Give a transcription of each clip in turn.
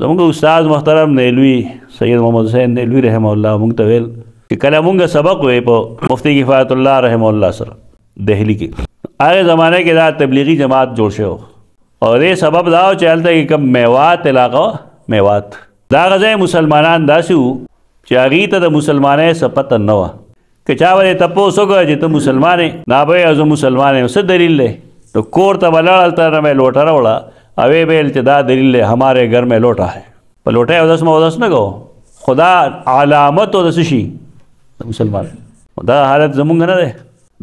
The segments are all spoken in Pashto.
زمونږ استاد محترم نیلوی سید محمد حسین نیلوی رحم الله مونږ ته ویل چې کله مونږ سبق وې په مفتی کفایت الله رحم الله سره دهلی کې هغه زمانه کې دا تبلیغی جماعت جوړ شو او دې سبب دا چې هلته کې کم میوات علاقه میوات دا غځه مسلمانان داسې وو چې هغې ته د مسلمانۍ څه پته نه وه که چا به دې تپوس وکړه چې ته مسلمان یې نه به یې زه مسلمان یم څه دلیل دی نو کور ته به لاړ هلته نه مې لوټه راوړه اوی بیل چې دا دلیل له هماره گھر میں لوټا ہے په لوټه او داس مو داس نه کو خدا علامت او داس شي مسلمان دا حالت زمونږ نه ده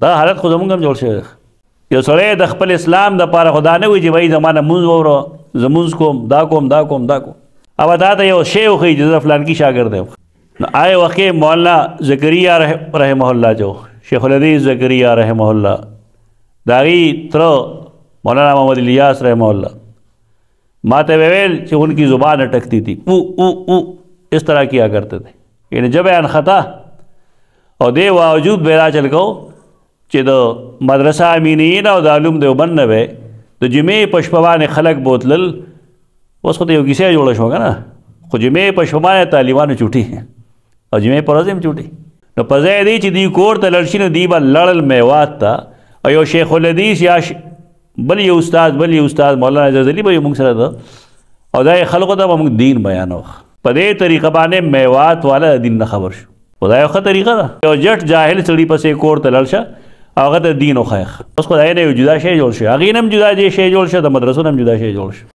دا حالت خو زمونږ هم جوړ شوی یو سړی د خپل اسلام د پاره خدا نه وي چې وای زمانه مونږ وره زمونږ کوم دا کوم دا کوم دا کوم او دا ته یو شی خو چې فلان کی شاګرد دی نو آی وقې مولانا زکریا رحمه الله جو شیخ الحدیث زکریا رحمه الله داغي تر مولانا محمد الیاس رحمه الله ما ته ویل چې ان کی زبان اٹکتی تھی او او او اس طرح کیا کرتے تھے یعنی جب ان خطا او دې باوجود به را چل کو چې د مدرسه امینین او د علوم دیوبند نه وي د جمعې پښپوان خلق بوتلل اوس خو ته یو کیسه جوړه شو کنه خو جمعې پښپوان طالبانو چوټي او جمعې پرځم چوټي نو پځې دی چې دی کور ته لړشینو دی با لړل میوات تا او یو شیخ الحدیث یا بل یو استاد بل یو استاد مولانا اجازلی به موږ سره ده او دا خلکو ته موږ دین بیانو په دې طریقه باندې میوات والا دین نه خبر شو خدای خو طریقه ده یو جټ جاهل سړی پسې کور ته لړشه هغه ته دین وخایخ اوس خدای نه یو جدا شی جوړ شو هغې نه هم جدا شی جوړ شو د مدرسو نه هم جدا شی جوړ شو